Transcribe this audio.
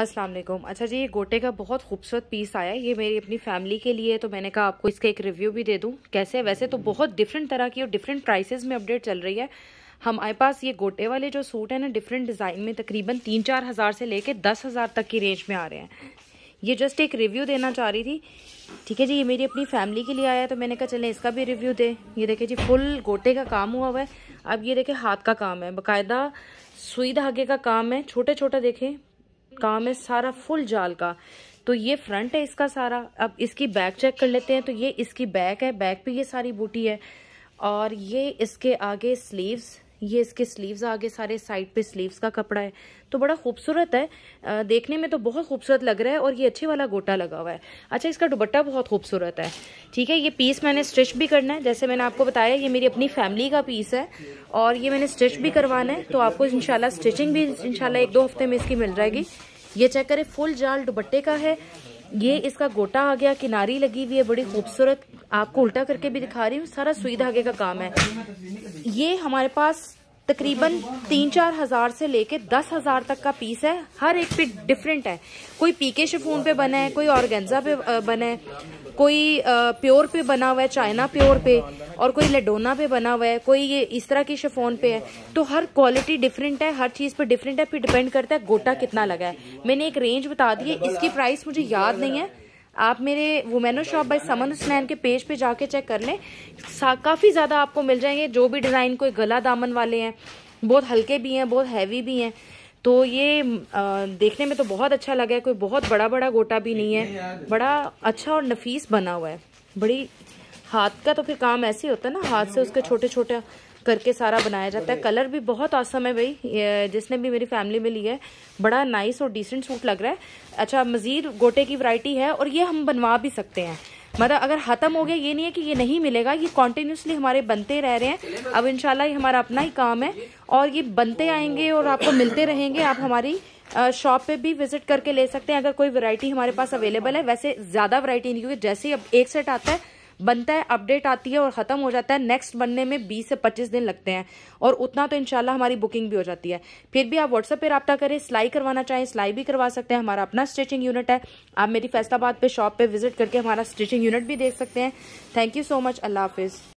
अस्सलाम वालेकुम अच्छा जी ये गोटे का बहुत खूबसूरत पीस आया है ये मेरी अपनी फैमिली के लिए तो मैंने कहा आपको इसका एक रिव्यू भी दे दूँ कैसे वैसे तो बहुत डिफरेंट तरह की और डिफरेंट प्राइसेस में अपडेट चल रही है हमारे पास ये गोटे वाले जो सूट है ना डिफरेंट डिज़ाइन में तकरीबन तीन चार हज़ार से लेके दस हज़ार तक की रेंज में आ रहे हैं ये जस्ट एक रिव्यू देना चाह रही थी ठीक है जी ये मेरी अपनी फैमिली के लिए आया है तो मैंने कहा चलें इसका भी रिव्यू दे ये देखें जी फुल गोटे का काम हुआ हुआ है अब ये देखें हाथ का काम है बाकायदा सुई धागे का काम है छोटे छोटे देखें काम है सारा फुल जाल का तो ये फ्रंट है इसका सारा अब इसकी बैक चेक कर लेते हैं तो ये इसकी बैक है बैक पे ये सारी बूटी है और ये इसके आगे स्लीव्स ये इसके स्लीव्स आगे सारे साइड पे स्लीव्स का कपड़ा है तो बड़ा खूबसूरत है आ, देखने में तो बहुत खूबसूरत लग रहा है और ये अच्छे वाला गोटा लगा हुआ है अच्छा इसका दुबट्टा बहुत खूबसूरत है ठीक है ये पीस मैंने स्टिच भी करना है जैसे मैंने आपको बताया ये मेरी अपनी फैमिली का पीस है और ये मैंने स्टिच भी करवाना है तो आपको इनशाला स्टिचिंग भी इनशाला एक दो हफ्ते में इसकी मिल जाएगी ये चेक करें फुल जाल दुबट्टे का है ये इसका गोटा आ गया किनारी लगी हुई है बड़ी खूबसूरत आपको उल्टा करके भी दिखा रही हूँ सारा सुई धागे का काम है ये हमारे पास तकरीबन तीन चार हज़ार से लेके दस हज़ार तक का पीस है हर एक पे डिफरेंट है कोई पीके शिफोन पे बना है कोई ऑर्गेंजा पे बना है कोई प्योर पे बना हुआ है चाइना प्योर पे और कोई लेडोना पे बना हुआ है कोई ये इस तरह की शिफोन पे है तो हर क्वालिटी डिफरेंट है हर चीज़ पे डिफरेंट है फिर डिपेंड करता है गोटा कितना लगा है मैंने एक रेंज बता दी है इसकी प्राइस मुझे याद नहीं है आप मेरे वुमेनो शॉप बाय समन स्नैन के पेज पे जाके चेक कर लें काफ़ी ज़्यादा आपको मिल जाएंगे जो भी डिज़ाइन कोई गला दामन वाले हैं बहुत हल्के भी हैं बहुत हैवी भी हैं तो ये आ, देखने में तो बहुत अच्छा लगा है कोई बहुत बड़ा बड़ा गोटा भी नहीं है बड़ा अच्छा और नफीस बना हुआ है बड़ी हाथ का तो फिर काम ऐसे ही होता है ना हाथ से उसके छोटे छोटे करके सारा बनाया जाता है कलर भी बहुत आसम है भाई जिसने भी मेरी फैमिली में लिया है बड़ा नाइस और डिसेंट सूट लग रहा है अच्छा मज़ीद गोटे की वरायटी है और ये हम बनवा भी सकते हैं मतलब अगर ख़त्म हो गया ये नहीं है कि ये नहीं मिलेगा ये कॉन्टीन्यूसली हमारे बनते रह रहे हैं अब इनशाला हमारा अपना ही काम है और ये बनते आएंगे और आपको मिलते रहेंगे आप हमारी शॉप पे भी विजिट करके ले सकते हैं अगर कोई वैरायटी हमारे पास अवेलेबल है वैसे ज़्यादा वैरायटी नहीं क्योंकि जैसे ही अब एक सेट आता है बनता है अपडेट आती है और ख़त्म हो जाता है नेक्स्ट बनने में बीस से पच्चीस दिन लगते हैं और उतना तो इनशाला हमारी बुकिंग भी हो जाती है फिर भी आप व्हाट्सअप पर रब्ता करें सिलाई करवाना चाहें सिलाई भी करवा सकते हैं हमारा अपना स्टिचिंग यूनिट है आप मेरी फैसलाबाद पर शॉप पर विजिट करके हमारा स्टिचिंग यूनिट भी देख सकते हैं थैंक यू सो मच अल्लाह हाफिज़